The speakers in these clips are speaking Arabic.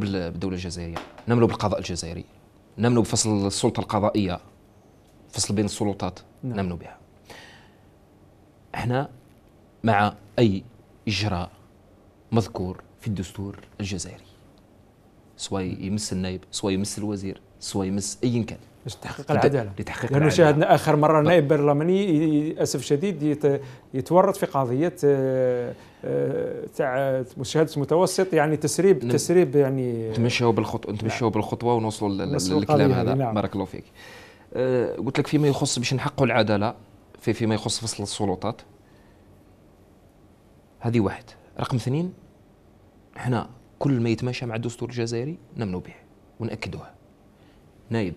بالدوله الجزائريه نعملوا بالقضاء الجزائري نعملوا بفصل السلطه القضائيه فصل بين السلطات نعم. بها احنا مع اي اجراء مذكور في الدستور الجزائري سواء يمس النائب سواء يمس الوزير سواء يمس ايا كان لتحقيق العداله لتحقيق لانه العدالة. شاهدنا اخر مره نائب برلماني اسف شديد يتورط في قضيه آه، تاع مشاهده متوسط يعني تسريب تسريب يعني تمشوا بالخطوه تمشوا نعم. بالخطوه ونوصلوا للكلام هذا نعم. بارك الله فيك أه قلت لك فيما يخص باش نحقوا العداله في فيما يخص فصل السلطات هذه واحد رقم اثنين احنا كل ما يتماشى مع الدستور الجزائري نمنو به ونأكدوه نايب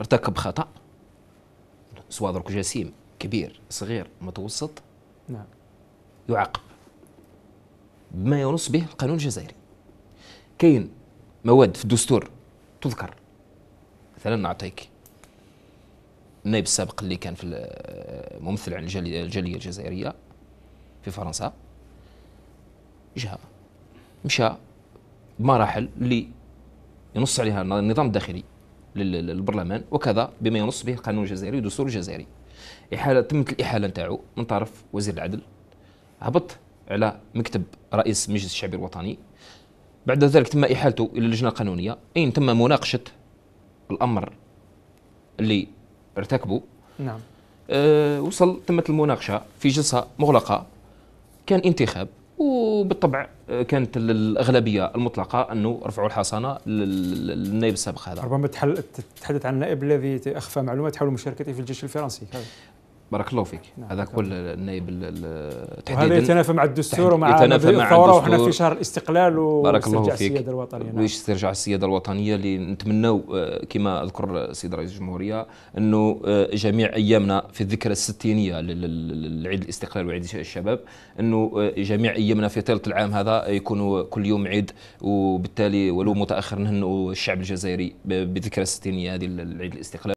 ارتكب خطأ سواء درك جسيم كبير صغير متوسط نعم يعاقب بما ينص به القانون الجزائري كاين مواد في الدستور تذكر مثلا نعطيك النائب السابق اللي كان في ممثل عن الجاليه الجزائريه في فرنسا جاء مشى بمراحل اللي ينص عليها النظام الداخلي للبرلمان وكذا بما ينص به القانون الجزائري والدستور الجزائري إحالة تمت الإحالة نتاعو من طرف وزير العدل هبط على مكتب رئيس المجلس الشعبي الوطني بعد ذلك تم احالته الى اللجنه القانونيه اين تم مناقشه الامر اللي ارتكبه نعم أه وصل تمت المناقشه في جلسه مغلقه كان انتخاب وبالطبع آه، كانت الاغلبيه المطلقه انه رفعوا الحصانه للنائب السابق هذا ربما تحدث عن النائب الذي اخفى معلومات حول مشاركته في الجيش الفرنسي بارك الله فيك نعم هذا كل النائب تحديدا وهذا يتنافى مع الدستور ومع يتنافى مع الثوره وحنا في شهر الاستقلال واسترجاع السياده الوطنيه نعم. استرجاع السياده الوطنيه اللي نتمناو آه، كما ذكر السيد رئيس الجمهوريه انه آه، جميع ايامنا في الذكرى الستينيه لعيد الاستقلال وعيد الشباب انه آه، جميع ايامنا في طيله العام هذا يكونوا كل يوم عيد وبالتالي ولو متاخر نهنوا الشعب الجزائري بذكرى الستينيه هذه العيد الاستقلال